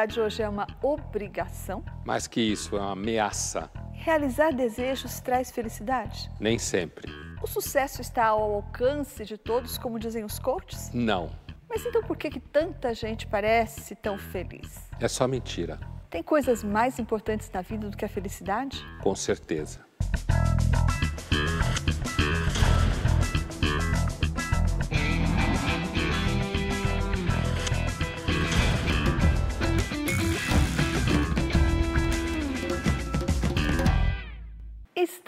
felicidade hoje é uma obrigação? Mais que isso, é uma ameaça. Realizar desejos traz felicidade? Nem sempre. O sucesso está ao alcance de todos, como dizem os coaches? Não. Mas então por que, que tanta gente parece tão feliz? É só mentira. Tem coisas mais importantes na vida do que a felicidade? Com certeza.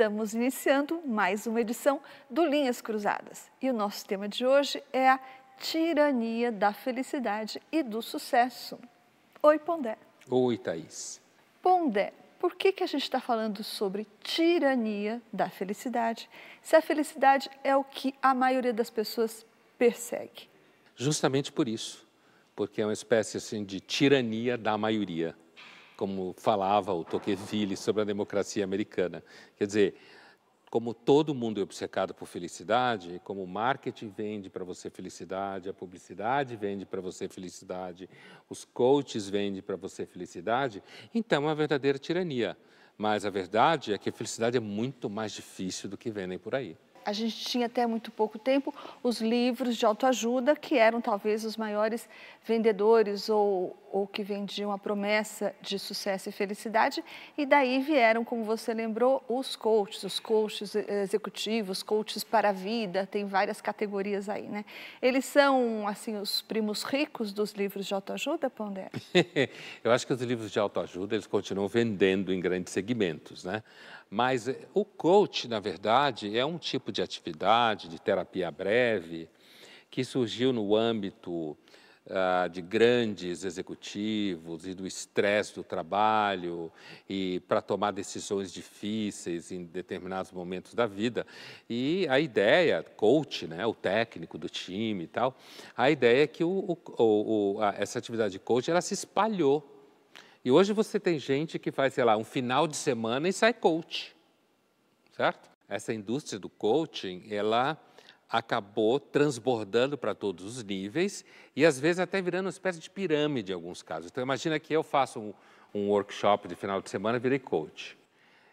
Estamos iniciando mais uma edição do Linhas Cruzadas e o nosso tema de hoje é a tirania da felicidade e do sucesso. Oi, Pondé. Oi, Thaís. Pondé, por que, que a gente está falando sobre tirania da felicidade, se a felicidade é o que a maioria das pessoas persegue? Justamente por isso, porque é uma espécie assim, de tirania da maioria como falava o Tocqueville sobre a democracia americana. Quer dizer, como todo mundo é obcecado por felicidade, como o marketing vende para você felicidade, a publicidade vende para você felicidade, os coaches vendem para você felicidade, então é uma verdadeira tirania. Mas a verdade é que a felicidade é muito mais difícil do que vendem por aí a gente tinha até muito pouco tempo os livros de autoajuda, que eram talvez os maiores vendedores ou, ou que vendiam a promessa de sucesso e felicidade. E daí vieram, como você lembrou, os coaches, os coaches executivos, coaches para a vida, tem várias categorias aí, né? Eles são, assim, os primos ricos dos livros de autoajuda, Pondé? Eu acho que os livros de autoajuda, eles continuam vendendo em grandes segmentos, né? Mas eh, o coach, na verdade, é um tipo de atividade de terapia breve que surgiu no âmbito ah, de grandes executivos e do estresse do trabalho e para tomar decisões difíceis em determinados momentos da vida. E a ideia, coach, né, o técnico do time e tal, a ideia é que o, o, o, a, essa atividade de coach ela se espalhou e hoje você tem gente que faz, sei lá, um final de semana e sai coach, certo? Essa indústria do coaching, ela acabou transbordando para todos os níveis e às vezes até virando uma espécie de pirâmide em alguns casos. Então imagina que eu faço um, um workshop de final de semana, virei coach.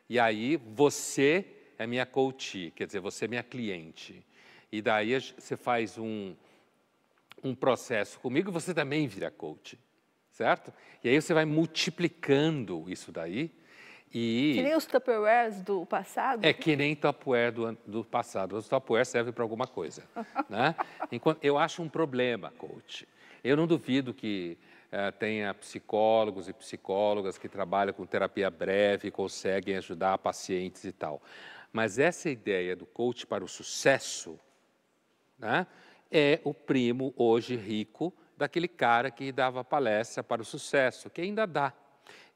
E aí você é minha coach, quer dizer, você é minha cliente. E daí você faz um, um processo comigo, e você também vira coach certo? E aí você vai multiplicando isso daí. E... Que nem os Tupperwares do passado? É que nem Tupperware do, do passado. Os Tupperware servem para alguma coisa. né? Enquanto, eu acho um problema, coach. Eu não duvido que eh, tenha psicólogos e psicólogas que trabalham com terapia breve, conseguem ajudar pacientes e tal. Mas essa ideia do coach para o sucesso né, é o primo hoje rico daquele cara que dava palestra para o sucesso, que ainda dá.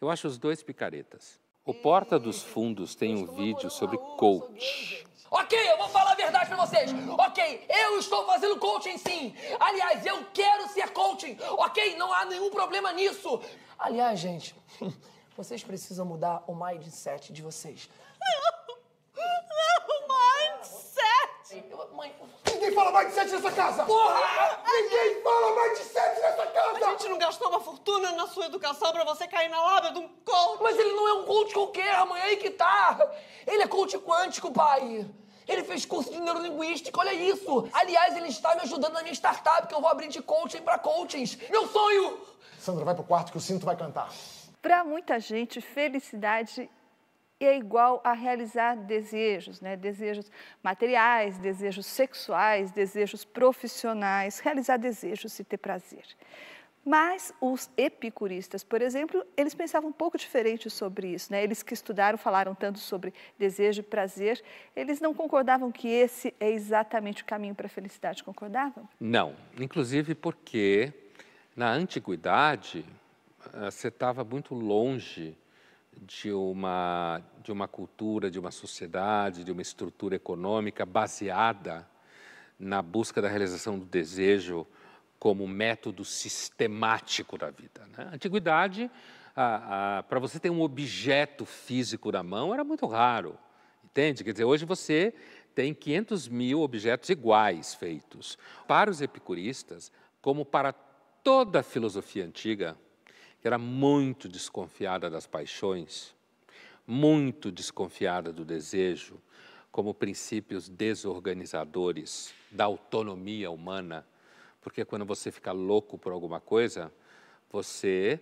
Eu acho os dois picaretas. O Porta dos Fundos tem um vídeo sobre coach. Ok, eu vou falar a verdade pra vocês. Ok, eu estou fazendo coaching sim. Aliás, eu quero ser coaching. Ok, não há nenhum problema nisso. Aliás, gente, vocês precisam mudar o mindset de vocês. Não, não, mindset. Ninguém fala mais de fala nessa casa! Porra! Ninguém fala mais de mindset nessa casa! A gente não gastou uma fortuna na sua educação pra você cair na lábia de um coach! Mas ele não é um coach qualquer, mãe, é aí que tá! Ele é coach quântico, pai! Ele fez curso de neurolinguística, olha isso! Aliás, ele está me ajudando na minha startup, que eu vou abrir de coaching para coachings! Meu sonho! Sandra, vai pro quarto que o cinto vai cantar. Para muita gente, felicidade é igual a realizar desejos, né? desejos materiais, desejos sexuais, desejos profissionais, realizar desejos e ter prazer. Mas os epicuristas, por exemplo, eles pensavam um pouco diferente sobre isso. Né? Eles que estudaram, falaram tanto sobre desejo e prazer, eles não concordavam que esse é exatamente o caminho para a felicidade, concordavam? Não, inclusive porque na antiguidade eh, você estava muito longe de uma, de uma cultura, de uma sociedade, de uma estrutura econômica baseada na busca da realização do desejo como método sistemático da vida. Né? antiguidade, para você ter um objeto físico na mão era muito raro, entende? Quer dizer, hoje você tem 500 mil objetos iguais feitos. Para os epicuristas, como para toda a filosofia antiga, era muito desconfiada das paixões, muito desconfiada do desejo, como princípios desorganizadores da autonomia humana, porque quando você fica louco por alguma coisa, você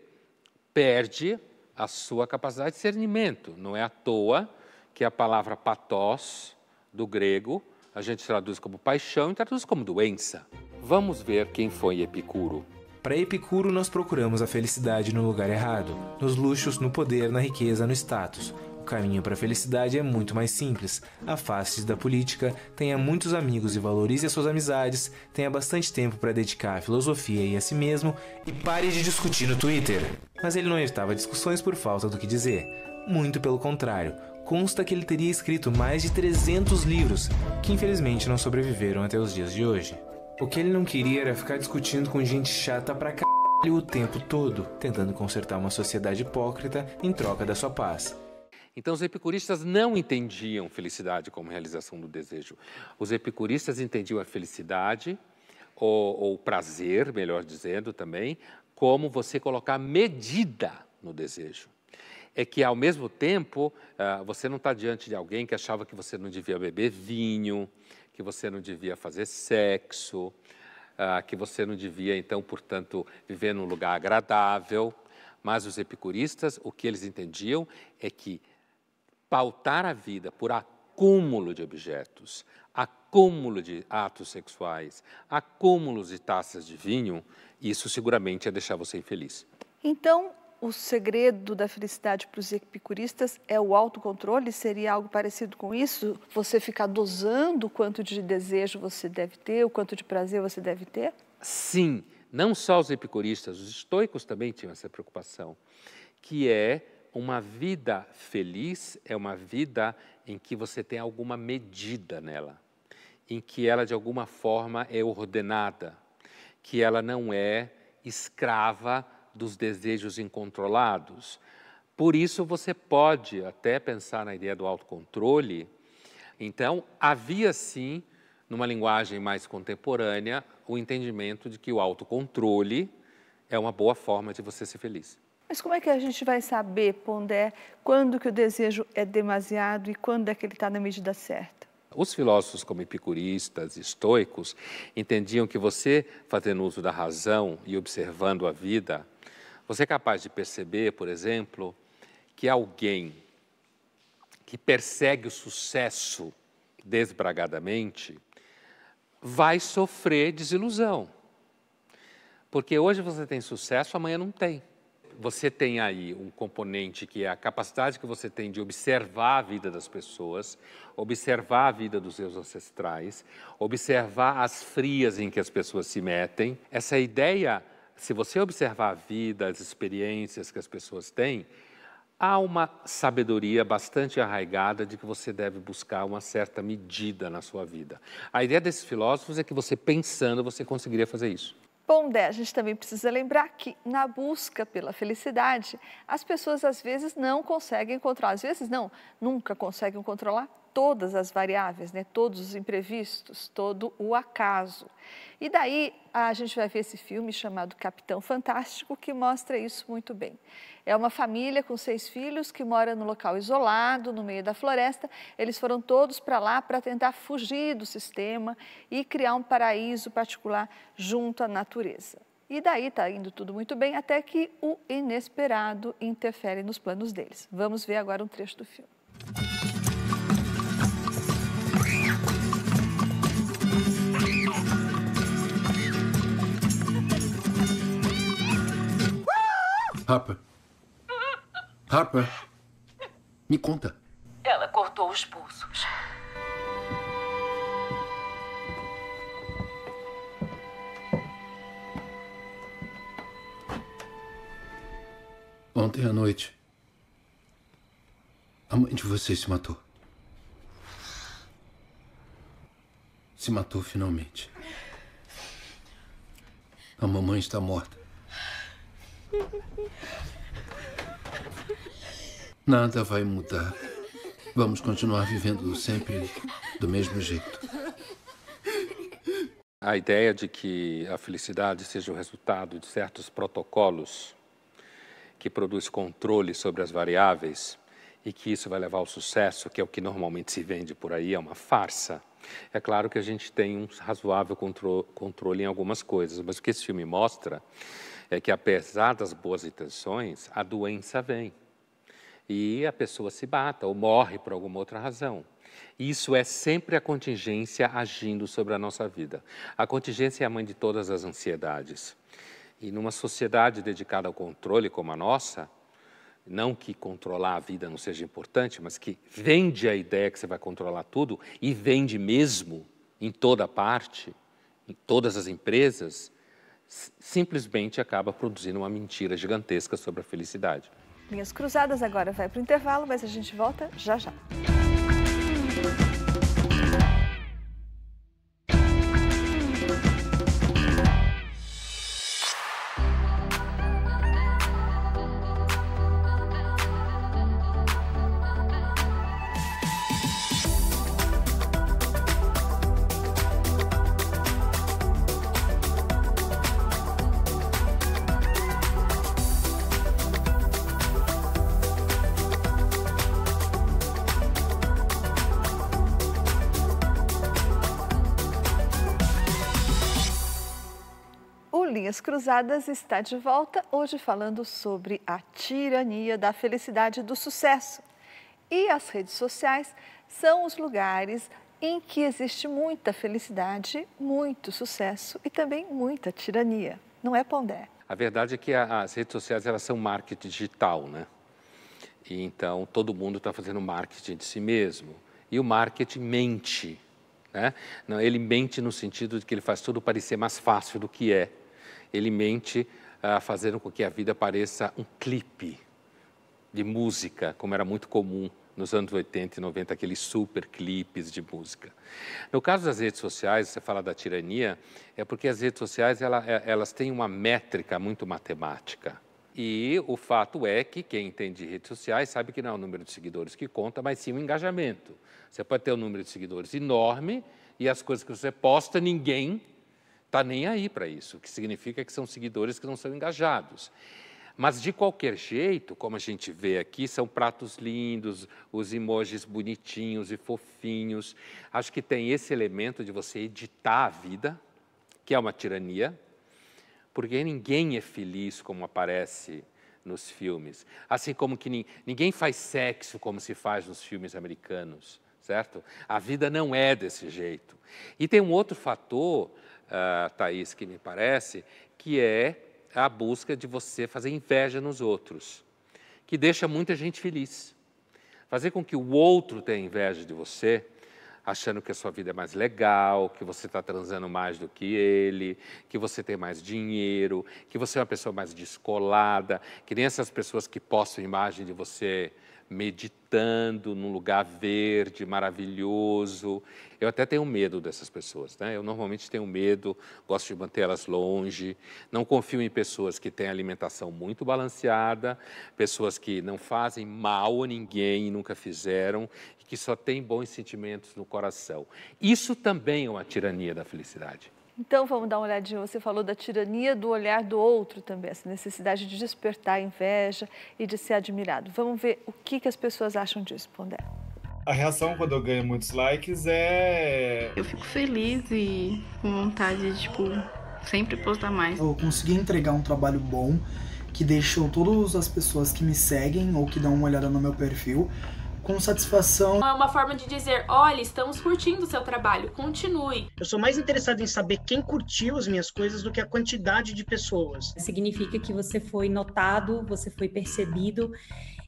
perde a sua capacidade de discernimento. Não é à toa que a palavra patós, do grego, a gente traduz como paixão e traduz como doença. Vamos ver quem foi Epicuro. Para Epicuro, nós procuramos a felicidade no lugar errado, nos luxos, no poder, na riqueza, no status. O caminho para a felicidade é muito mais simples. Afaste-se da política, tenha muitos amigos e valorize as suas amizades, tenha bastante tempo para dedicar à filosofia e a si mesmo e pare de discutir no Twitter. Mas ele não evitava discussões por falta do que dizer. Muito pelo contrário, consta que ele teria escrito mais de 300 livros, que infelizmente não sobreviveram até os dias de hoje. O que ele não queria era ficar discutindo com gente chata pra c o tempo todo, tentando consertar uma sociedade hipócrita em troca da sua paz. Então, os epicuristas não entendiam felicidade como realização do desejo. Os epicuristas entendiam a felicidade, ou, ou prazer, melhor dizendo também, como você colocar medida no desejo. É que, ao mesmo tempo, ah, você não está diante de alguém que achava que você não devia beber vinho, que você não devia fazer sexo, ah, que você não devia, então, portanto, viver num lugar agradável. Mas os epicuristas, o que eles entendiam é que pautar a vida por acúmulo de objetos, acúmulo de atos sexuais, acúmulos de taças de vinho, isso seguramente ia deixar você infeliz. Então, o segredo da felicidade para os epicuristas é o autocontrole? Seria algo parecido com isso? Você ficar dosando o quanto de desejo você deve ter, o quanto de prazer você deve ter? Sim, não só os epicuristas, os estoicos também tinham essa preocupação, que é uma vida feliz é uma vida em que você tem alguma medida nela, em que ela de alguma forma é ordenada, que ela não é escrava dos desejos incontrolados. Por isso, você pode até pensar na ideia do autocontrole. Então, havia sim, numa linguagem mais contemporânea, o entendimento de que o autocontrole é uma boa forma de você ser feliz. Mas como é que a gente vai saber, Pondé, quando que o desejo é demasiado e quando é que ele está na medida certa? Os filósofos como epicuristas, estoicos, entendiam que você, fazendo uso da razão e observando a vida, você é capaz de perceber, por exemplo, que alguém que persegue o sucesso desbragadamente vai sofrer desilusão. Porque hoje você tem sucesso, amanhã não tem. Você tem aí um componente que é a capacidade que você tem de observar a vida das pessoas, observar a vida dos seus ancestrais, observar as frias em que as pessoas se metem. Essa ideia se você observar a vida, as experiências que as pessoas têm, há uma sabedoria bastante arraigada de que você deve buscar uma certa medida na sua vida. A ideia desses filósofos é que você pensando você conseguiria fazer isso. Bom, Dé, a gente também precisa lembrar que na busca pela felicidade, as pessoas às vezes não conseguem controlar, às vezes não, nunca conseguem controlar todas as variáveis, né? todos os imprevistos, todo o acaso. E daí a gente vai ver esse filme chamado Capitão Fantástico, que mostra isso muito bem. É uma família com seis filhos que mora num local isolado, no meio da floresta. Eles foram todos para lá para tentar fugir do sistema e criar um paraíso particular junto à natureza. E daí está indo tudo muito bem, até que o inesperado interfere nos planos deles. Vamos ver agora um trecho do filme. Harper. Harper. Me conta. Ela cortou os pulsos. Ontem à noite, a mãe de vocês se matou. Se matou finalmente. A mamãe está morta. Nada vai mudar. Vamos continuar vivendo sempre do mesmo jeito. A ideia de que a felicidade seja o resultado de certos protocolos que produz controle sobre as variáveis e que isso vai levar ao sucesso, que é o que normalmente se vende por aí, é uma farsa. É claro que a gente tem um razoável contro controle em algumas coisas, mas o que esse filme mostra é que apesar das boas intenções, a doença vem. E a pessoa se bata ou morre por alguma outra razão. Isso é sempre a contingência agindo sobre a nossa vida. A contingência é a mãe de todas as ansiedades. E numa sociedade dedicada ao controle como a nossa, não que controlar a vida não seja importante, mas que vende a ideia que você vai controlar tudo e vende mesmo em toda parte, em todas as empresas, simplesmente acaba produzindo uma mentira gigantesca sobre a felicidade. Minhas cruzadas agora vai para o intervalo, mas a gente volta já já. Linhas Cruzadas está de volta, hoje falando sobre a tirania da felicidade e do sucesso. E as redes sociais são os lugares em que existe muita felicidade, muito sucesso e também muita tirania. Não é, Pondé? A verdade é que as redes sociais elas são marketing digital, né? E então todo mundo está fazendo marketing de si mesmo. E o marketing mente, né? Não, ele mente no sentido de que ele faz tudo parecer mais fácil do que é ele mente ah, fazendo com que a vida pareça um clipe de música, como era muito comum nos anos 80 e 90, aqueles super clipes de música. No caso das redes sociais, você fala da tirania, é porque as redes sociais ela, é, elas têm uma métrica muito matemática. E o fato é que quem entende redes sociais sabe que não é o número de seguidores que conta, mas sim o engajamento. Você pode ter um número de seguidores enorme e as coisas que você posta, ninguém está nem aí para isso, o que significa que são seguidores que não são engajados. Mas, de qualquer jeito, como a gente vê aqui, são pratos lindos, os emojis bonitinhos e fofinhos. Acho que tem esse elemento de você editar a vida, que é uma tirania, porque ninguém é feliz como aparece nos filmes. Assim como que ninguém faz sexo como se faz nos filmes americanos, certo? A vida não é desse jeito. E tem um outro fator uh, Thaís, que me parece, que é a busca de você fazer inveja nos outros, que deixa muita gente feliz. Fazer com que o outro tenha inveja de você, achando que a sua vida é mais legal, que você está transando mais do que ele, que você tem mais dinheiro, que você é uma pessoa mais descolada, que nem essas pessoas que postam imagem de você meditando num lugar verde, maravilhoso. Eu até tenho medo dessas pessoas, né? Eu normalmente tenho medo, gosto de mantê-las longe. Não confio em pessoas que têm alimentação muito balanceada, pessoas que não fazem mal a ninguém, e nunca fizeram, e que só têm bons sentimentos no coração. Isso também é uma tirania da felicidade. Então vamos dar uma olhadinha. Você falou da tirania do olhar do outro também, essa necessidade de despertar inveja e de ser admirado. Vamos ver o que, que as pessoas acham disso, Pondé. A reação quando eu ganho muitos likes é. Eu fico feliz e com vontade de, tipo, sempre postar mais. Eu consegui entregar um trabalho bom que deixou todas as pessoas que me seguem ou que dão uma olhada no meu perfil com satisfação. É uma forma de dizer, olha, estamos curtindo o seu trabalho, continue. Eu sou mais interessado em saber quem curtiu as minhas coisas do que a quantidade de pessoas. Significa que você foi notado, você foi percebido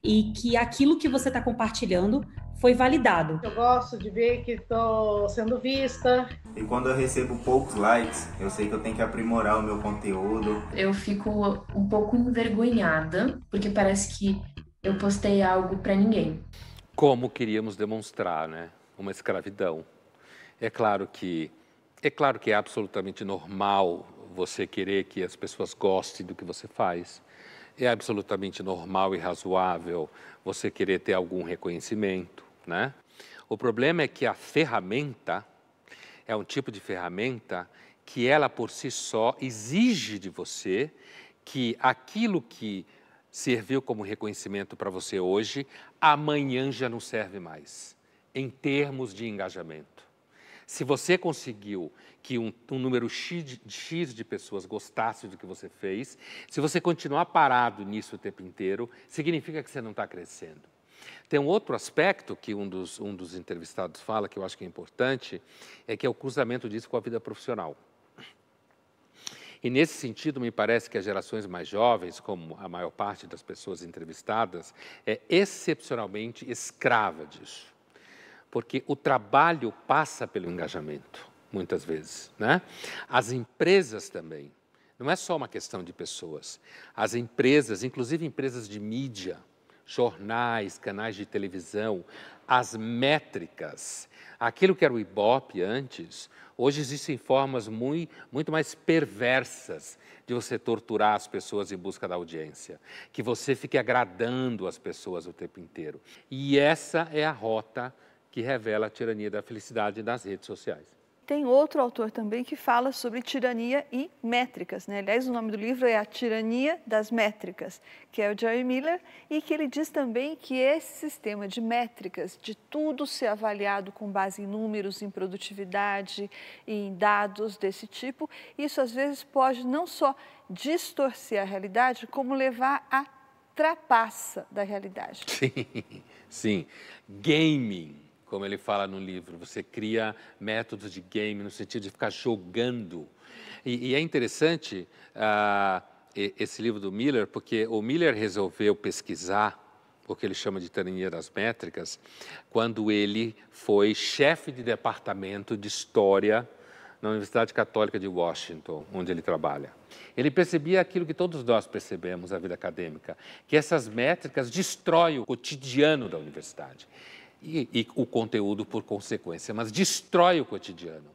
e que aquilo que você está compartilhando foi validado. Eu gosto de ver que estou sendo vista. E quando eu recebo poucos likes, eu sei que eu tenho que aprimorar o meu conteúdo. Eu fico um pouco envergonhada, porque parece que eu postei algo para ninguém como queríamos demonstrar, né? Uma escravidão. É claro que é claro que é absolutamente normal você querer que as pessoas gostem do que você faz. É absolutamente normal e razoável você querer ter algum reconhecimento, né? O problema é que a ferramenta é um tipo de ferramenta que ela por si só exige de você que aquilo que serviu como reconhecimento para você hoje, amanhã já não serve mais, em termos de engajamento. Se você conseguiu que um, um número X de, X de, pessoas gostasse do que você fez, se você continuar parado nisso o tempo inteiro, significa que você não está crescendo. Tem um outro aspecto que um dos, um dos entrevistados fala, que eu acho que é importante, é que é o cruzamento disso com a vida profissional. E nesse sentido, me parece que as gerações mais jovens, como a maior parte das pessoas entrevistadas, é excepcionalmente escrava disso. Porque o trabalho passa pelo engajamento, muitas vezes. Né? As empresas também. Não é só uma questão de pessoas. As empresas, inclusive empresas de mídia, jornais, canais de televisão, as métricas, aquilo que era o Ibope antes, hoje existem formas muito, muito mais perversas de você torturar as pessoas em busca da audiência, que você fique agradando as pessoas o tempo inteiro. E essa é a rota que revela a tirania da felicidade nas redes sociais tem outro autor também que fala sobre tirania e métricas. Né? Aliás, o nome do livro é A Tirania das Métricas, que é o Jerry Miller, e que ele diz também que esse sistema de métricas, de tudo ser avaliado com base em números, em produtividade, em dados desse tipo, isso às vezes pode não só distorcer a realidade, como levar a trapaça da realidade. Sim, sim. Gaming como ele fala no livro. Você cria métodos de game no sentido de ficar jogando. E, e é interessante uh, esse livro do Miller, porque o Miller resolveu pesquisar o que ele chama de tirania das métricas, quando ele foi chefe de departamento de história na Universidade Católica de Washington, onde ele trabalha. Ele percebia aquilo que todos nós percebemos na vida acadêmica, que essas métricas destroem o cotidiano da universidade e, e o conteúdo por consequência, mas destrói o cotidiano,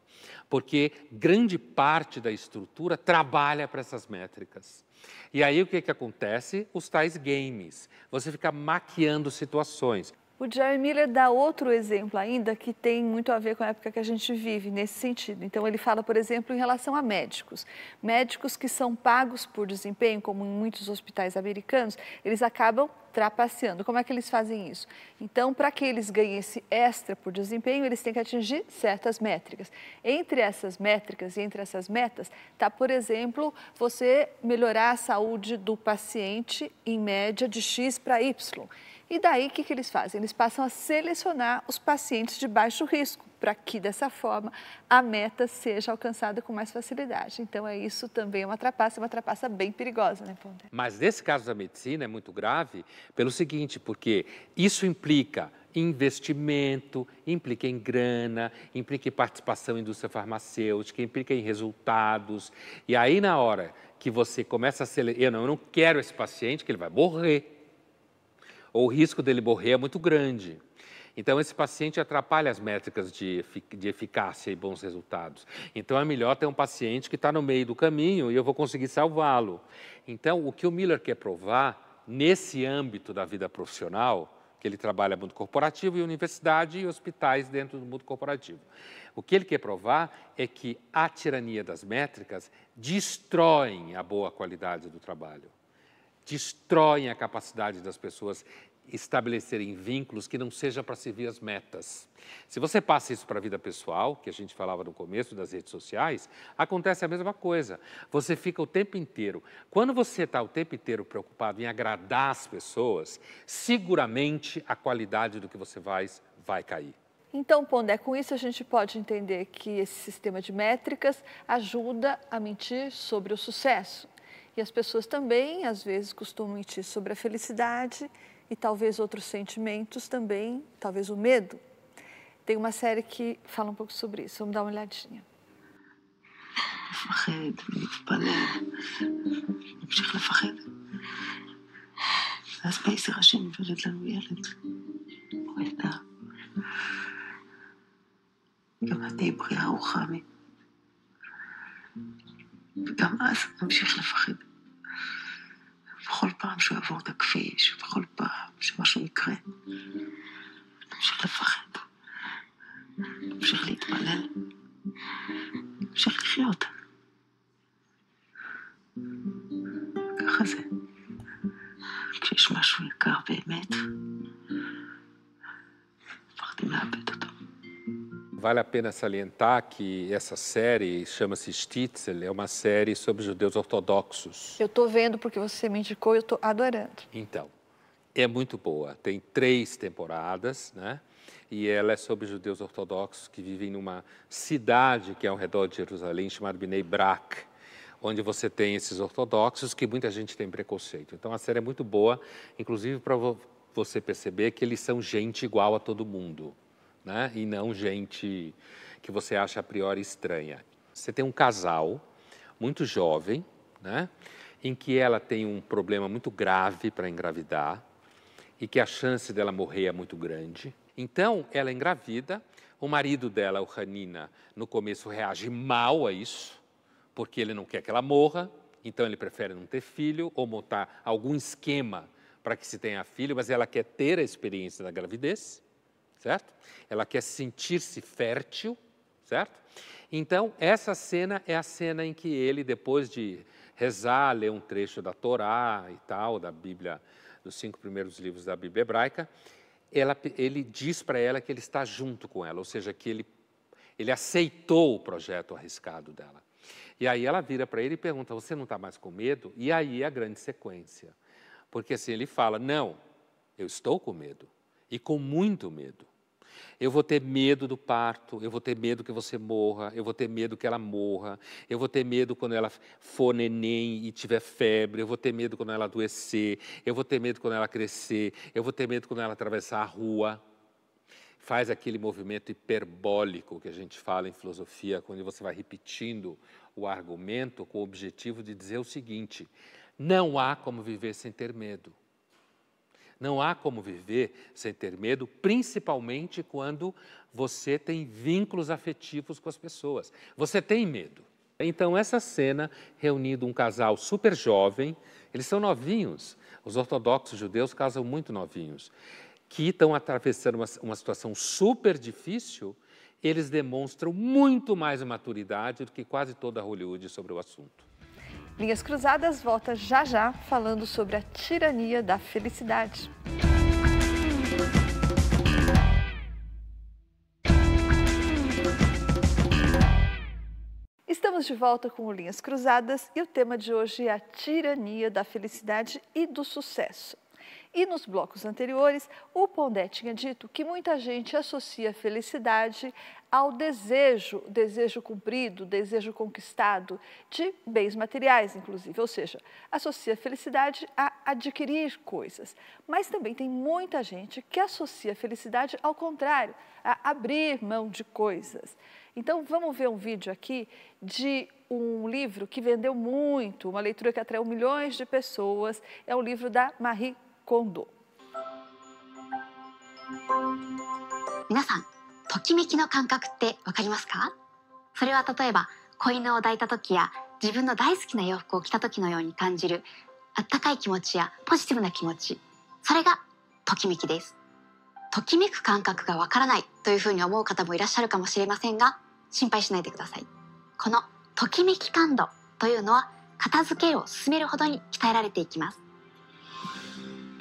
porque grande parte da estrutura trabalha para essas métricas. E aí o que, que acontece? Os tais games. Você fica maquiando situações. O Jerry Miller dá outro exemplo ainda que tem muito a ver com a época que a gente vive nesse sentido. Então, ele fala, por exemplo, em relação a médicos. Médicos que são pagos por desempenho, como em muitos hospitais americanos, eles acabam trapaceando. Como é que eles fazem isso? Então, para que eles ganhem esse extra por desempenho, eles têm que atingir certas métricas. Entre essas métricas e entre essas metas, está, por exemplo, você melhorar a saúde do paciente em média de X para Y. E daí, o que, que eles fazem? Eles passam a selecionar os pacientes de baixo risco, para que dessa forma a meta seja alcançada com mais facilidade. Então, é isso também é uma trapaça, é uma trapaça bem perigosa, né, Pondé? Mas nesse caso da medicina é muito grave pelo seguinte, porque isso implica investimento, implica em grana, implica em participação em indústria farmacêutica, implica em resultados. E aí, na hora que você começa a selecionar, eu não, eu não quero esse paciente, que ele vai morrer ou o risco dele morrer é muito grande. Então, esse paciente atrapalha as métricas de, de eficácia e bons resultados. Então, é melhor ter um paciente que está no meio do caminho e eu vou conseguir salvá-lo. Então, o que o Miller quer provar nesse âmbito da vida profissional, que ele trabalha mundo corporativo e universidade e hospitais dentro do mundo corporativo. O que ele quer provar é que a tirania das métricas destroem a boa qualidade do trabalho destroem a capacidade das pessoas estabelecerem vínculos que não seja para servir as metas. Se você passa isso para a vida pessoal, que a gente falava no começo das redes sociais, acontece a mesma coisa. Você fica o tempo inteiro. Quando você está o tempo inteiro preocupado em agradar as pessoas, seguramente a qualidade do que você faz vai cair. Então, Pondé, com isso a gente pode entender que esse sistema de métricas ajuda a mentir sobre o sucesso. E as pessoas também, às vezes, costumam mentir sobre a felicidade e talvez outros sentimentos também, talvez o medo. Tem uma série que fala um pouco sobre isso. Vamos dar uma olhadinha. גם אז נמשיך לפחד. בכל פעם שהוא יעבור את הכביש, בכל פעם שמשהו יקרה, נמשיך לפחד, נמשיך להתפלל, נמשיך לחיות. ככה זה. כשיש משהו יקר באמת, מפחדים לאבד אותו. Vale a pena salientar que essa série chama-se Stitzel, é uma série sobre judeus ortodoxos. Eu estou vendo porque você me indicou e eu estou adorando. Então, é muito boa. Tem três temporadas, né? E ela é sobre judeus ortodoxos que vivem numa cidade que é ao redor de Jerusalém, chamada Bnei Brak, onde você tem esses ortodoxos que muita gente tem preconceito. Então, a série é muito boa, inclusive para você perceber que eles são gente igual a todo mundo né? E não gente que você acha a priori estranha. Você tem um casal muito jovem, né? Em que ela tem um problema muito grave para engravidar e que a chance dela morrer é muito grande. Então, ela é engravida, o marido dela, o Hanina, no começo reage mal a isso, porque ele não quer que ela morra, então ele prefere não ter filho ou montar algum esquema para que se tenha filho, mas ela quer ter a experiência da gravidez certo? Ela quer sentir-se fértil, certo? Então, essa cena é a cena em que ele, depois de rezar, ler um trecho da Torá e tal, da Bíblia, dos cinco primeiros livros da Bíblia hebraica, ela, ele diz para ela que ele está junto com ela, ou seja, que ele, ele aceitou o projeto arriscado dela. E aí ela vira para ele e pergunta: Você não está mais com medo? E aí é a grande sequência. Porque assim ele fala: Não, eu estou com medo e com muito medo. Eu vou ter medo do parto, eu vou ter medo que você morra, eu vou ter medo que ela morra, eu vou ter medo quando ela for neném e tiver febre, eu vou ter medo quando ela adoecer, eu vou ter medo quando ela crescer, eu vou ter medo quando ela atravessar a rua. Faz aquele movimento hiperbólico que a gente fala em filosofia, quando você vai repetindo o argumento com o objetivo de dizer o seguinte: não há como viver sem ter medo. Não há como viver sem ter medo, principalmente quando você tem vínculos afetivos com as pessoas. Você tem medo. Então, essa cena reunindo um casal super jovem, eles são novinhos. Os ortodoxos judeus casam muito novinhos, que estão atravessando uma, uma situação super difícil. Eles demonstram muito mais maturidade do que quase toda Hollywood sobre o assunto. Linhas Cruzadas volta já já falando sobre a tirania da felicidade. Estamos de volta com Linhas Cruzadas e o tema de hoje é a tirania da felicidade e do sucesso. E nos blocos anteriores, o Pondé tinha dito que muita gente associa felicidade ao desejo, desejo cumprido, desejo conquistado de bens materiais, inclusive, ou seja, associa felicidade a adquirir coisas. Mas também tem muita gente que associa felicidade ao contrário, a abrir mão de coisas. Então vamos ver um vídeo aqui de um livro que vendeu muito, uma leitura que atraiu milhões de pessoas. É o livro da Marie 今度皆さんときめきの感覚ってわかりますかそれは例えば子犬を抱いた時や自分の大好きな洋服を着た時のように感じるあったかい気持ちやポジティブな気持ちそれがときめきですときめく感覚がわからないというふうに思う方もいらっしゃるかもしれませんが心配しないでくださいこのときめき感度というのは片付けを進めるほどに鍛えられていきます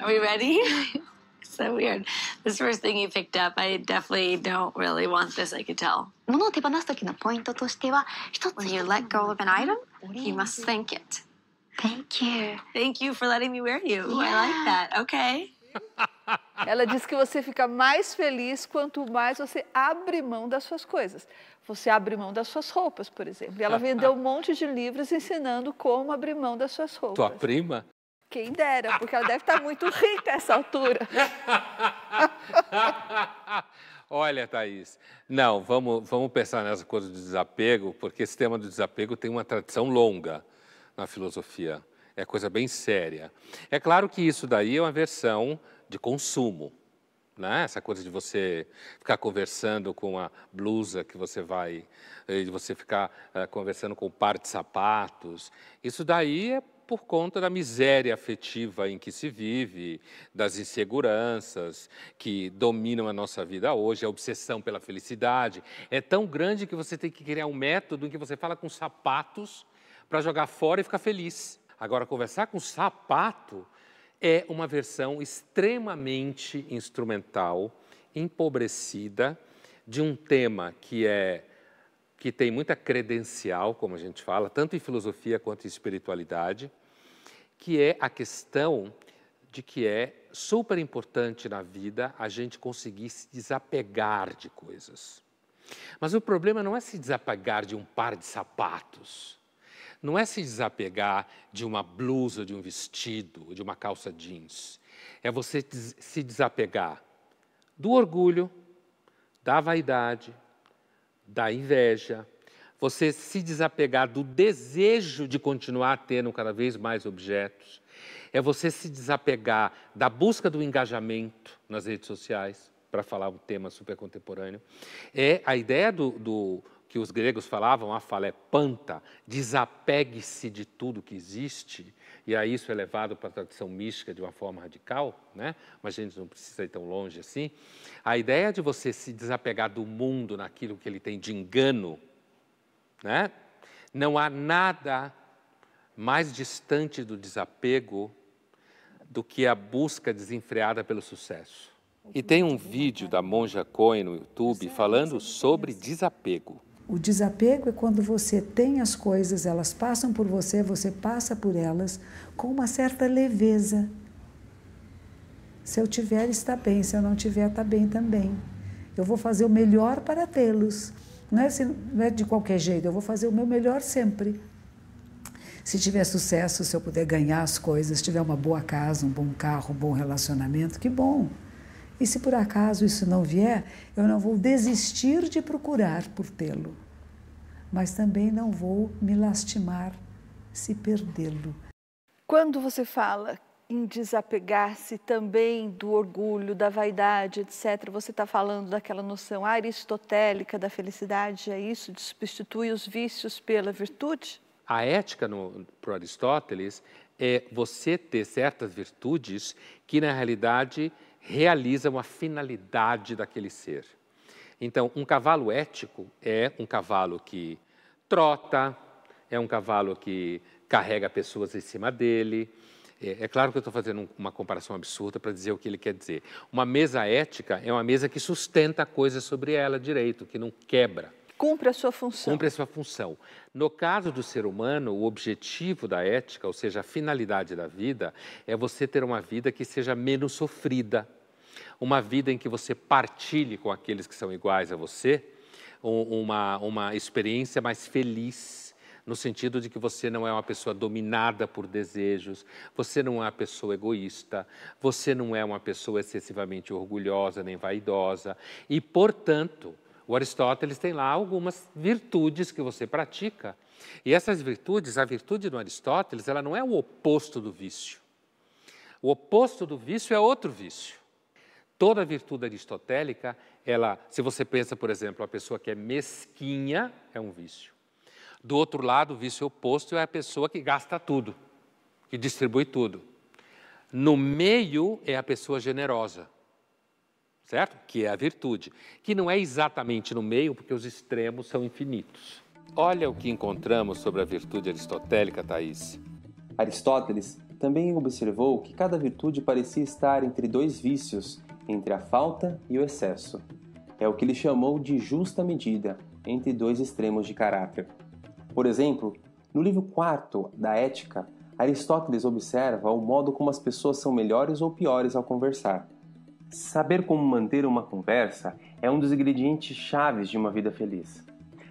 Are we ready? so weird. This first thing you picked up, I definitely don't really want this, I could tell. 物を手放す時のポイントとしては、一つ When you let go of an item, you must think it. Thank you. Thank you for letting me wear you. Yeah. I like that. Okay. Ela diz que você fica mais feliz quanto mais você abre mão das suas coisas. Você abre mão das suas roupas, por exemplo. E ela vendeu um monte de livros ensinando como abrir mão das suas roupas. Tua prima quem dera, porque ela deve estar muito rica essa altura. Olha, Thaís, não, vamos, vamos pensar nessa coisa do desapego, porque esse tema do desapego tem uma tradição longa na filosofia. É coisa bem séria. É claro que isso daí é uma versão de consumo. Né? Essa coisa de você ficar conversando com a blusa que você vai, eh, de você ficar uh, conversando com parte um par de sapatos. Isso daí é por conta da miséria afetiva em que se vive, das inseguranças que dominam a nossa vida hoje, a obsessão pela felicidade é tão grande que você tem que criar um método em que você fala com sapatos para jogar fora e ficar feliz. Agora, conversar com sapato é uma versão extremamente instrumental, empobrecida, de um tema que é que tem muita credencial, como a gente fala, tanto em filosofia quanto em espiritualidade, que é a questão de que é super importante na vida a gente conseguir se desapegar de coisas. Mas o problema não é se desapegar de um par de sapatos, não é se desapegar de uma blusa, de um vestido, de uma calça jeans. É você se desapegar do orgulho, da vaidade, da inveja, você se desapegar do desejo de continuar tendo cada vez mais objetos, é você se desapegar da busca do engajamento nas redes sociais, para falar um tema super contemporâneo, é a ideia do, do que os gregos falavam, a fala é panta, desapegue-se de tudo que existe, e aí isso é levado para a tradição mística de uma forma radical, né? mas a gente não precisa ir tão longe assim. A ideia de você se desapegar do mundo naquilo que ele tem de engano, né? Não há nada mais distante do desapego do que a busca desenfreada pelo sucesso. E tem um vídeo da Monja Cohen no YouTube falando sobre desapego. O desapego é quando você tem as coisas, elas passam por você, você passa por elas com uma certa leveza. Se eu tiver, está bem, se eu não tiver, está bem também. Eu vou fazer o melhor para tê-los. Não é, assim, não é de qualquer jeito, eu vou fazer o meu melhor sempre. Se tiver sucesso, se eu puder ganhar as coisas, se tiver uma boa casa, um bom carro, um bom relacionamento, que bom. E se por acaso isso não vier, eu não vou desistir de procurar por tê-lo. Mas também não vou me lastimar se perdê-lo. Quando você fala em desapegar-se também do orgulho, da vaidade, etc. Você está falando daquela noção aristotélica da felicidade, é isso? De substituir os vícios pela virtude? A ética, para Aristóteles, é você ter certas virtudes que, na realidade, realizam a finalidade daquele ser. Então, um cavalo ético é um cavalo que trota, é um cavalo que carrega pessoas em cima dele, é, é claro que eu estou fazendo uma comparação absurda para dizer o que ele quer dizer. Uma mesa ética é uma mesa que sustenta a coisa sobre ela direito, que não quebra. Cumpre a sua função. Cumpre a sua função. No caso do ser humano, o objetivo da ética, ou seja, a finalidade da vida, é você ter uma vida que seja menos sofrida, uma vida em que você partilhe com aqueles que são iguais a você, uma, uma experiência mais feliz no sentido de que você não é uma pessoa dominada por desejos, você não é uma pessoa egoísta, você não é uma pessoa excessivamente orgulhosa nem vaidosa, e, portanto, o Aristóteles tem lá algumas virtudes que você pratica. E essas virtudes, a virtude do Aristóteles, ela não é o oposto do vício. O oposto do vício é outro vício. Toda virtude aristotélica, ela, se você pensa, por exemplo, a pessoa que é mesquinha é um vício. Do outro lado, o vício oposto é a pessoa que gasta tudo, que distribui tudo. No meio é a pessoa generosa, certo? Que é a virtude, que não é exatamente no meio, porque os extremos são infinitos. Olha o que encontramos sobre a virtude aristotélica, Thaís. Aristóteles também observou que cada virtude parecia estar entre dois vícios, entre a falta e o excesso. É o que ele chamou de justa medida, entre dois extremos de caráter. Por exemplo, no livro 4 da Ética, Aristóteles observa o modo como as pessoas são melhores ou piores ao conversar. Saber como manter uma conversa é um dos ingredientes chaves de uma vida feliz.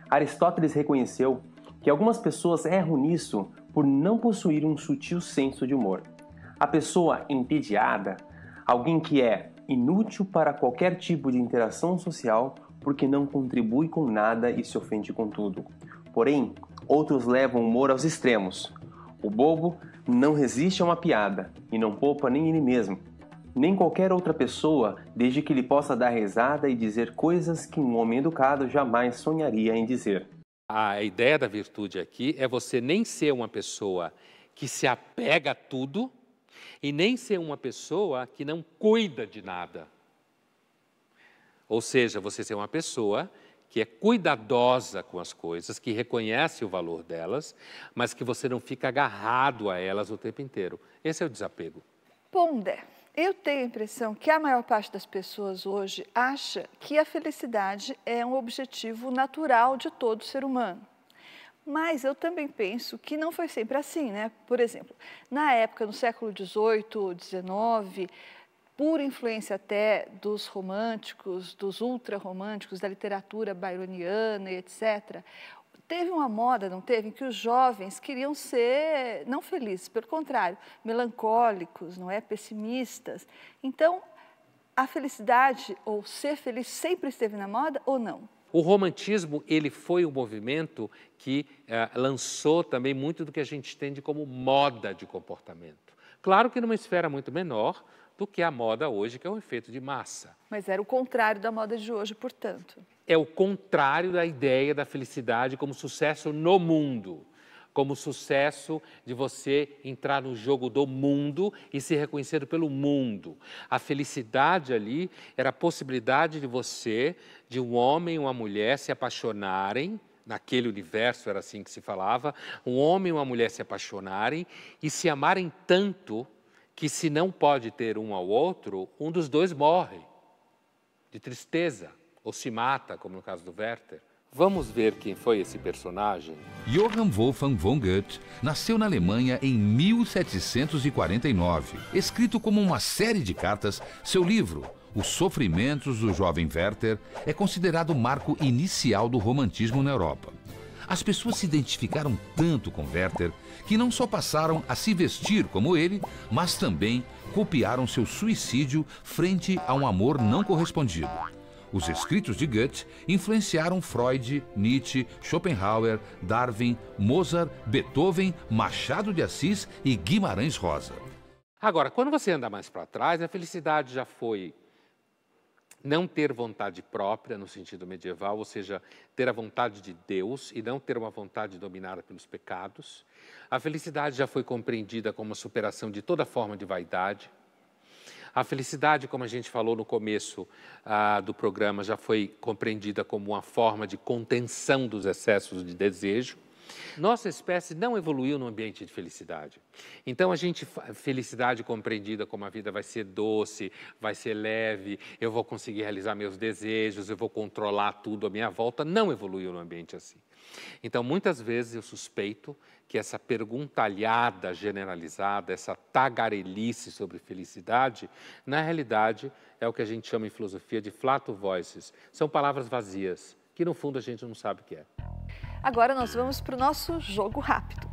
Aristóteles reconheceu que algumas pessoas erram nisso por não possuir um sutil senso de humor. A pessoa entediada, alguém que é inútil para qualquer tipo de interação social porque não contribui com nada e se ofende com tudo. Porém, Outros levam o humor aos extremos. O bobo não resiste a uma piada e não poupa nem ele mesmo, nem qualquer outra pessoa, desde que lhe possa dar risada e dizer coisas que um homem educado jamais sonharia em dizer. A ideia da virtude aqui é você nem ser uma pessoa que se apega a tudo e nem ser uma pessoa que não cuida de nada. Ou seja, você ser uma pessoa que é cuidadosa com as coisas, que reconhece o valor delas, mas que você não fica agarrado a elas o tempo inteiro. Esse é o desapego. Ponder. Eu tenho a impressão que a maior parte das pessoas hoje acha que a felicidade é um objetivo natural de todo ser humano. Mas eu também penso que não foi sempre assim, né? Por exemplo, na época, no século XVIII, XIX, por influência até dos românticos, dos ultrarromânticos, da literatura byroniana e etc., teve uma moda, não teve, em que os jovens queriam ser não felizes, pelo contrário, melancólicos, não é, pessimistas. Então, a felicidade ou ser feliz sempre esteve na moda ou não? O romantismo ele foi um movimento que eh, lançou também muito do que a gente entende como moda de comportamento. Claro que numa esfera muito menor, do que a moda hoje, que é um efeito de massa. Mas era o contrário da moda de hoje, portanto. É o contrário da ideia da felicidade como sucesso no mundo, como sucesso de você entrar no jogo do mundo e ser reconhecido pelo mundo. A felicidade ali era a possibilidade de você, de um homem e uma mulher se apaixonarem naquele universo era assim que se falava, um homem e uma mulher se apaixonarem e se amarem tanto que se não pode ter um ao outro, um dos dois morre de tristeza ou se mata, como no caso do Werther. Vamos ver quem foi esse personagem? Johann Wolfgang von Goethe nasceu na Alemanha em 1749. Escrito como uma série de cartas, seu livro, Os Sofrimentos do Jovem Werther, é considerado o marco inicial do romantismo na Europa. As pessoas se identificaram tanto com Werther que não só passaram a se vestir como ele, mas também copiaram seu suicídio frente a um amor não correspondido. Os escritos de Goethe influenciaram Freud, Nietzsche, Schopenhauer, Darwin, Mozart, Beethoven, Machado de Assis e Guimarães Rosa. Agora, quando você anda mais para trás, a felicidade já foi não ter vontade própria no sentido medieval, ou seja, ter a vontade de Deus e não ter uma vontade dominada pelos pecados. A felicidade já foi compreendida como a superação de toda forma de vaidade. A felicidade, como a gente falou no começo ah, do programa, já foi compreendida como uma forma de contenção dos excessos de desejo. Nossa espécie não evoluiu num ambiente de felicidade. Então a gente felicidade compreendida como a vida vai ser doce, vai ser leve, eu vou conseguir realizar meus desejos, eu vou controlar tudo à minha volta, não evoluiu num ambiente assim. Então muitas vezes eu suspeito que essa perguntalhada generalizada, essa tagarelice sobre felicidade, na realidade é o que a gente chama em filosofia de flato voices. São palavras vazias, que no fundo a gente não sabe o que é. Agora nós vamos para o nosso jogo rápido.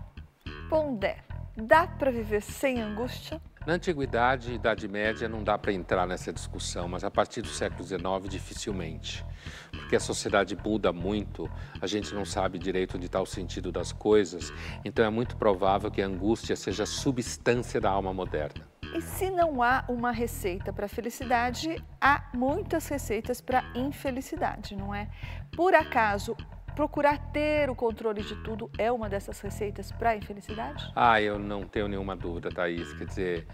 Pondé, dá para viver sem angústia? Na antiguidade e Idade Média não dá para entrar nessa discussão, mas a partir do século XIX dificilmente, porque a sociedade muda muito, a gente não sabe direito onde está o sentido das coisas, então é muito provável que a angústia seja a substância da alma moderna. E se não há uma receita para a felicidade, há muitas receitas para a infelicidade, não é? Por acaso, procurar ter o controle de tudo é uma dessas receitas para a infelicidade? Ah, eu não tenho nenhuma dúvida, Thaís. Quer dizer,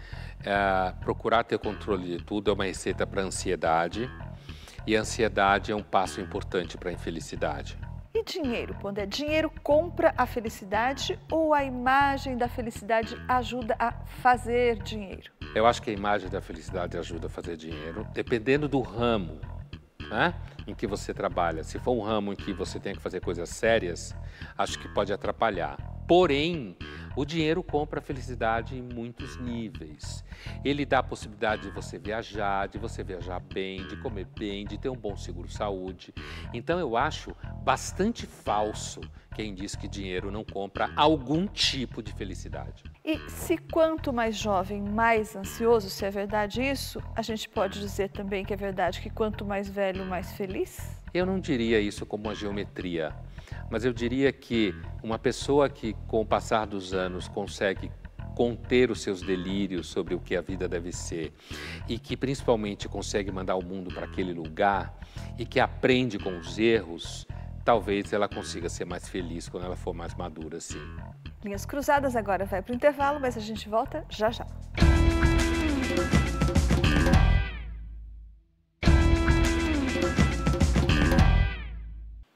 é, procurar ter controle de tudo é uma receita para ansiedade e a ansiedade é um passo importante para a infelicidade. E dinheiro, Pondé? Dinheiro compra a felicidade ou a imagem da felicidade ajuda a fazer dinheiro? Eu acho que a imagem da felicidade ajuda a fazer dinheiro, dependendo do ramo né, em que você trabalha, se for um ramo em que você tem que fazer coisas sérias, acho que pode atrapalhar. Porém, o dinheiro compra felicidade em muitos níveis. Ele dá a possibilidade de você viajar, de você viajar bem, de comer bem, de ter um bom seguro-saúde. Então eu acho bastante falso quem diz que dinheiro não compra algum tipo de felicidade. E se quanto mais jovem, mais ansioso, se é verdade isso, a gente pode dizer também que é verdade que quanto mais velho, mais feliz? Eu não diria isso como uma geometria, mas eu diria que uma pessoa que, com o passar dos anos, consegue conter os seus delírios sobre o que a vida deve ser e que principalmente consegue mandar o mundo para aquele lugar e que aprende com os erros, talvez ela consiga ser mais feliz quando ela for mais madura, sim. Linhas Cruzadas agora vai para o intervalo, mas a gente volta já já.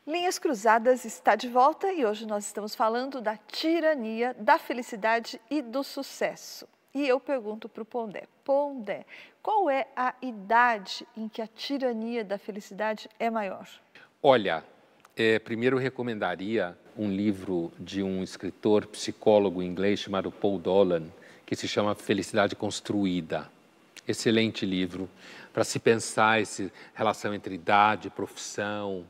Linhas Cruzadas está de volta e hoje nós estamos falando da tirania, da felicidade e do sucesso. E eu pergunto para o Pondé: Pondé, qual é a idade em que a tirania da felicidade é maior? Olha, é, primeiro, recomendaria um livro de um escritor psicólogo inglês chamado Paul Dolan, que se chama Felicidade Construída. Excelente livro para se pensar essa relação entre idade, profissão,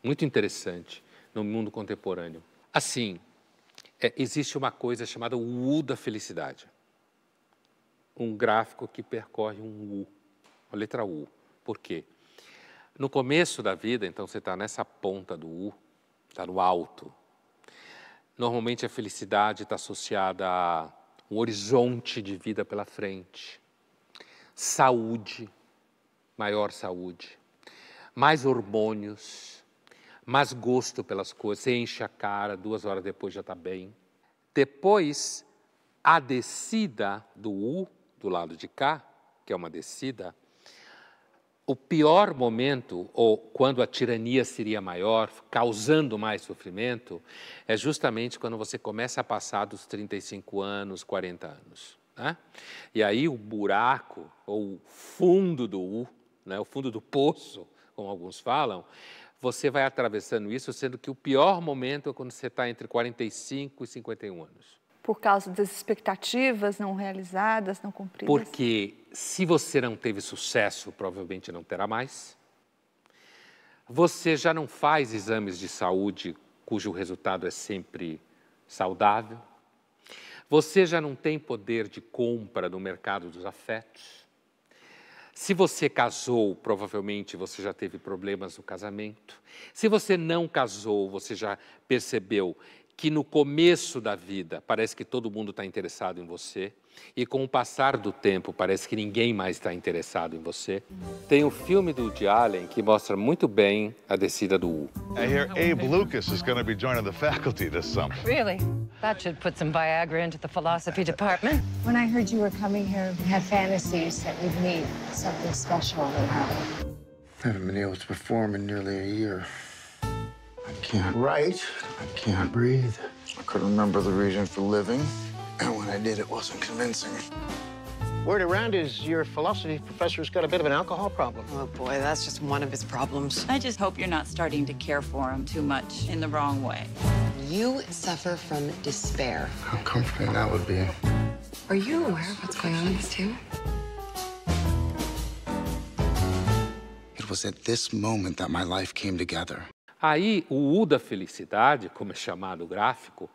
muito interessante no mundo contemporâneo. Assim, é, existe uma coisa chamada U da felicidade. Um gráfico que percorre um U, a letra U. Por quê? No começo da vida, então você está nessa ponta do U, está no alto. Normalmente a felicidade está associada a um horizonte de vida pela frente, saúde, maior saúde, mais hormônios, mais gosto pelas coisas, você enche a cara, duas horas depois já está bem. Depois, a descida do U, do lado de cá, que é uma descida, o pior momento, ou quando a tirania seria maior, causando mais sofrimento, é justamente quando você começa a passar dos 35 anos, 40 anos. Né? E aí o buraco, ou o fundo do U, né? o fundo do poço, como alguns falam, você vai atravessando isso, sendo que o pior momento é quando você está entre 45 e 51 anos por causa das expectativas não realizadas, não cumpridas? Porque se você não teve sucesso, provavelmente não terá mais. Você já não faz exames de saúde cujo resultado é sempre saudável. Você já não tem poder de compra no mercado dos afetos. Se você casou, provavelmente você já teve problemas no casamento. Se você não casou, você já percebeu que no começo da vida parece que todo mundo está interessado em você e com o passar do tempo parece que ninguém mais está interessado em você. Tem o um filme do Woody Allen que mostra muito bem a descida do U. I hear Abe Lucas is going to be joining the faculty this summer. Really? That should put some Viagra into the philosophy department. When I heard you were coming here, I had fantasies that we'd meet something special in happen. I haven't been able to perform in nearly a year. I can't write. I can't breathe. I couldn't remember the reason for living. And when I did, it wasn't convincing. Word around is your philosophy professor's got a bit of an alcohol problem. Oh, boy, that's just one of his problems. I just hope you're not starting to care for him too much in the wrong way. You suffer from despair. How comforting that would be. Are you aware of what's going on in this table? It was at this moment that my life came together. Aí, o U da felicidade, como é chamado o gráfico,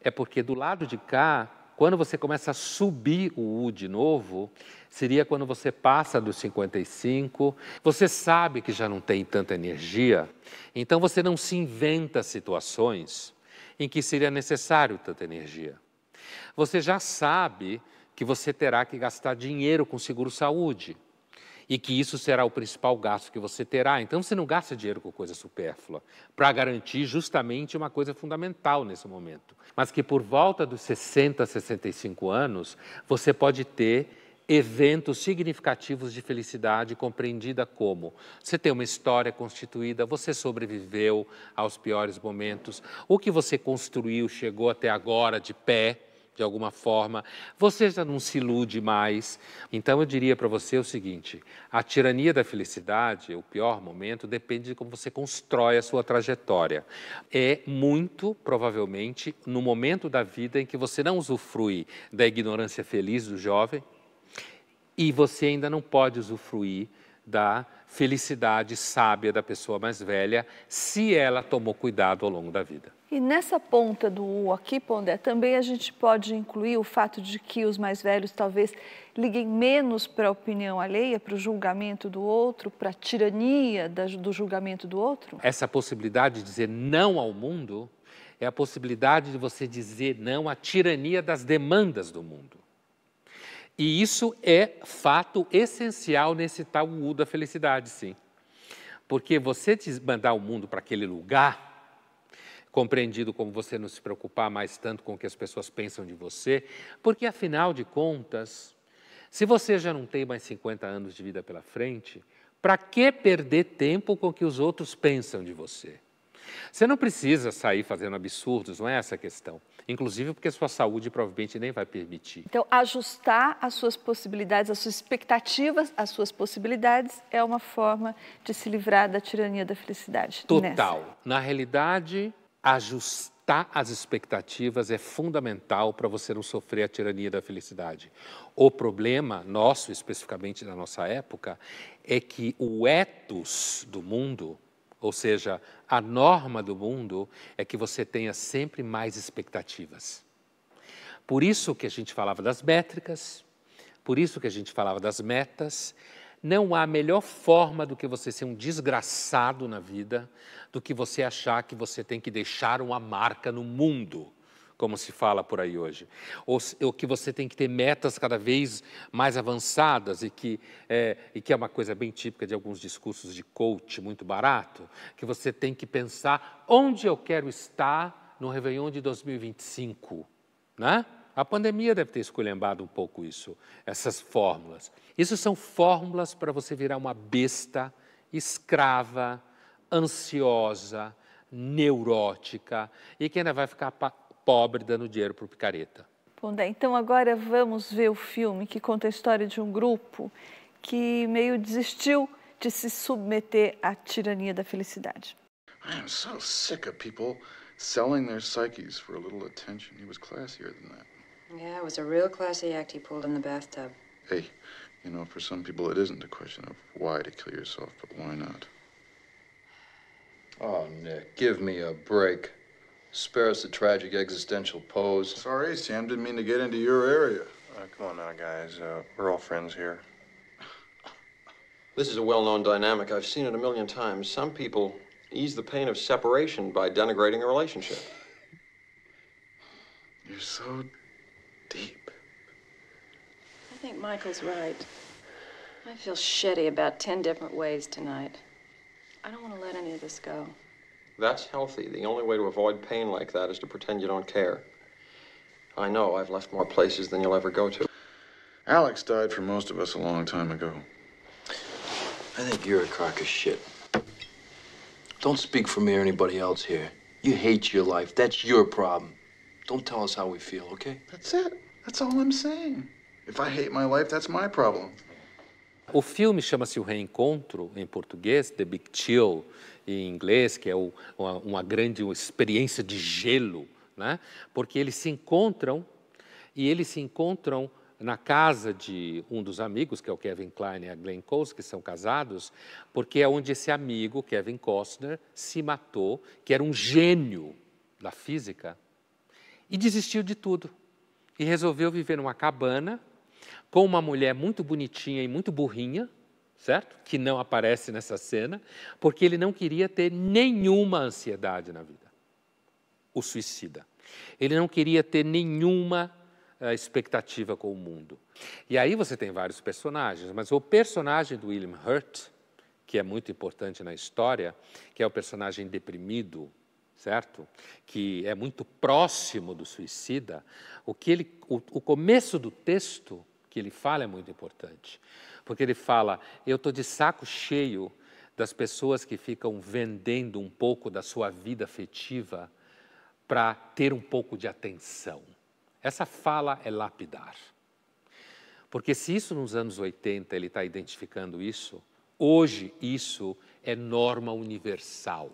é porque do lado de cá, quando você começa a subir o U de novo, seria quando você passa dos 55, você sabe que já não tem tanta energia, então você não se inventa situações em que seria necessário tanta energia. Você já sabe que você terá que gastar dinheiro com seguro-saúde e que isso será o principal gasto que você terá. Então você não gasta dinheiro com coisa supérflua para garantir justamente uma coisa fundamental nesse momento, mas que por volta dos 60, 65 anos você pode ter eventos significativos de felicidade compreendida como você tem uma história constituída, você sobreviveu aos piores momentos, o que você construiu chegou até agora de pé de alguma forma, você já não se ilude mais. Então eu diria para você o seguinte: a tirania da felicidade, o pior momento, depende de como você constrói a sua trajetória. É muito provavelmente no momento da vida em que você não usufrui da ignorância feliz do jovem e você ainda não pode usufruir da felicidade sábia da pessoa mais velha, se ela tomou cuidado ao longo da vida. E nessa ponta do U aqui, Pondé, também a gente pode incluir o fato de que os mais velhos talvez liguem menos para a opinião alheia, para o julgamento do outro, para a tirania do julgamento do outro? Essa possibilidade de dizer não ao mundo é a possibilidade de você dizer não à tirania das demandas do mundo. E isso é fato essencial nesse tal U da felicidade, sim. Porque você mandar o mundo para aquele lugar compreendido como você não se preocupar mais tanto com o que as pessoas pensam de você, porque afinal de contas, se você já não tem mais 50 anos de vida pela frente, para que perder tempo com o que os outros pensam de você? Você não precisa sair fazendo absurdos, não é essa a questão. Inclusive porque sua saúde provavelmente nem vai permitir. Então, ajustar as suas possibilidades, as suas expectativas, as suas possibilidades é uma forma de se livrar da tirania da felicidade. Total. Nessa. Na realidade, ajustar as expectativas é fundamental para você não sofrer a tirania da felicidade. O problema nosso, especificamente na nossa época, é que o ethos do mundo, ou seja, a norma do mundo, é que você tenha sempre mais expectativas. Por isso que a gente falava das métricas, por isso que a gente falava das metas, não há melhor forma do que você ser um desgraçado na vida do que você achar que você tem que deixar uma marca no mundo, como se fala por aí hoje. Ou, ou que você tem que ter metas cada vez mais avançadas e que, é, e que é uma coisa bem típica de alguns discursos de coach muito barato, que você tem que pensar onde eu quero estar no Réveillon de 2025, né? A pandemia deve ter esculhambado um pouco isso, essas fórmulas. Isso são fórmulas para você virar uma besta escrava, ansiosa, neurótica e que ainda vai ficar pobre dando dinheiro para o picareta. Bom, então agora vamos ver o filme que conta a história de um grupo que meio desistiu de se submeter à tirania da felicidade. I so sick of people selling their psyches for a little attention. He was classier than that. Yeah, it was a real classy act he pulled in the bathtub. Hey, you know, for some people it isn't a question of why to kill yourself, but why not? Oh, Nick, give me a break. Spare us the tragic existential pose. Sorry, Sam, didn't mean to get into your area. Uh, come on now, guys. Uh, we're all friends here. This is a well-known dynamic. I've seen it a million times. Some people ease the pain of separation by denigrating a relationship. You're so deep. I think Michael's right. I feel shitty about 10 different ways tonight. I don't want to let any of this go. That's healthy. The only way to avoid pain like that is to pretend you don't care. I know, I've left more places than you'll ever go to. Alex died for most of us a long time ago. I think you're a crock of shit. Don't speak for me or anybody else here. You hate your life. That's your problem. Don't tell us how we feel, okay? That's it. That's all I'm saying. If I hate my life, that's my problem. O filme chama-se O Reencontro, em português, The Big Chill, em inglês, que é o, uma, uma, grande experiência de gelo, né? porque eles se encontram e eles se encontram na casa de um dos amigos, que é o Kevin Klein e a Glenn Close, que são casados, porque é onde esse amigo, Kevin Costner, se matou, que era um gênio da física, e desistiu de tudo. E resolveu viver numa cabana com uma mulher muito bonitinha e muito burrinha, certo? Que não aparece nessa cena, porque ele não queria ter nenhuma ansiedade na vida. O suicida. Ele não queria ter nenhuma eh, expectativa com o mundo. E aí você tem vários personagens, mas o personagem do William Hurt, que é muito importante na história, que é o personagem deprimido, certo? Que é muito próximo do suicida, o que ele, o, o começo do texto que ele fala é muito importante, porque ele fala: eu estou de saco cheio das pessoas que ficam vendendo um pouco da sua vida afetiva para ter um pouco de atenção. Essa fala é lapidar. Porque se isso nos anos 80 ele está identificando isso, hoje isso é norma universal.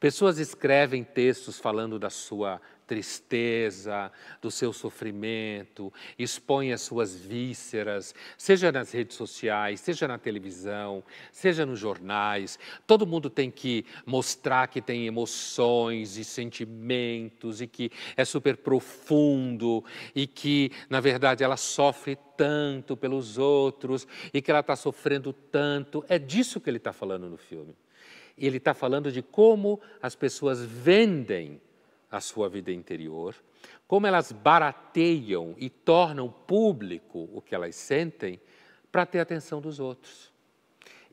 Pessoas escrevem textos falando da sua tristeza, do seu sofrimento, expõem as suas vísceras, seja nas redes sociais, seja na televisão, seja nos jornais. Todo mundo tem que mostrar que tem emoções e sentimentos e que é super profundo e que, na verdade, ela sofre tanto pelos outros e que ela está sofrendo tanto. É disso que ele está falando no filme. E ele está falando de como as pessoas vendem a sua vida interior, como elas barateiam e tornam público o que elas sentem para ter a atenção dos outros.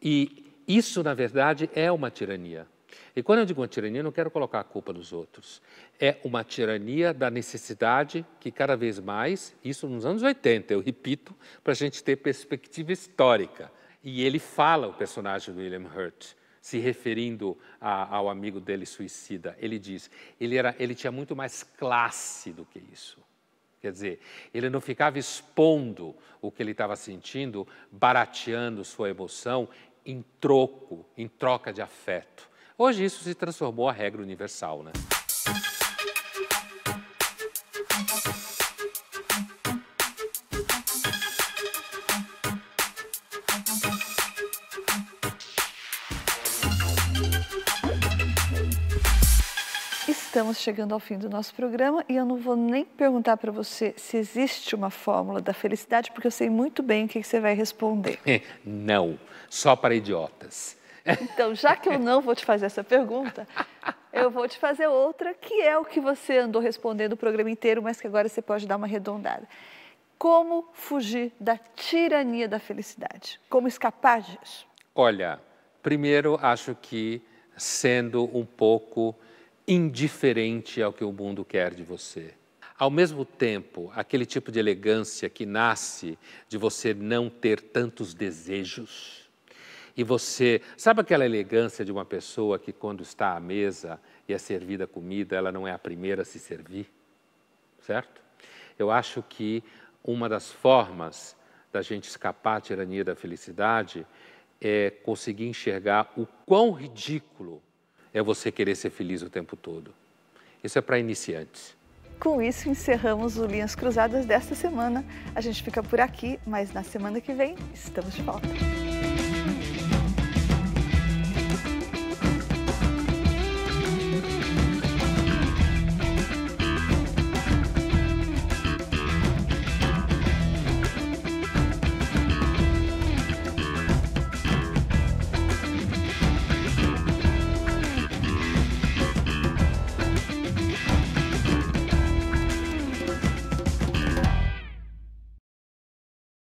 E isso, na verdade, é uma tirania. E quando eu digo uma tirania, não quero colocar a culpa nos outros. É uma tirania da necessidade que cada vez mais, isso nos anos 80, eu repito, para a gente ter perspectiva histórica. E ele fala, o personagem do William Hurt, se referindo a, ao amigo dele suicida, ele diz: ele, era, ele tinha muito mais classe do que isso. Quer dizer, ele não ficava expondo o que ele estava sentindo, barateando sua emoção em troco, em troca de afeto. Hoje isso se transformou a regra universal, né? estamos chegando ao fim do nosso programa e eu não vou nem perguntar para você se existe uma fórmula da felicidade, porque eu sei muito bem o que você vai responder. Não, só para idiotas. Então, já que eu não vou te fazer essa pergunta, eu vou te fazer outra, que é o que você andou respondendo o programa inteiro, mas que agora você pode dar uma arredondada. Como fugir da tirania da felicidade? Como escapar disso? Olha, primeiro acho que sendo um pouco indiferente ao que o mundo quer de você. Ao mesmo tempo, aquele tipo de elegância que nasce de você não ter tantos desejos. E você, sabe aquela elegância de uma pessoa que quando está à mesa e é servida comida, ela não é a primeira a se servir? Certo? Eu acho que uma das formas da gente escapar à tirania da felicidade é conseguir enxergar o quão ridículo é você querer ser feliz o tempo todo. Isso é para iniciantes. Com isso, encerramos o Linhas Cruzadas desta semana. A gente fica por aqui, mas na semana que vem estamos de volta.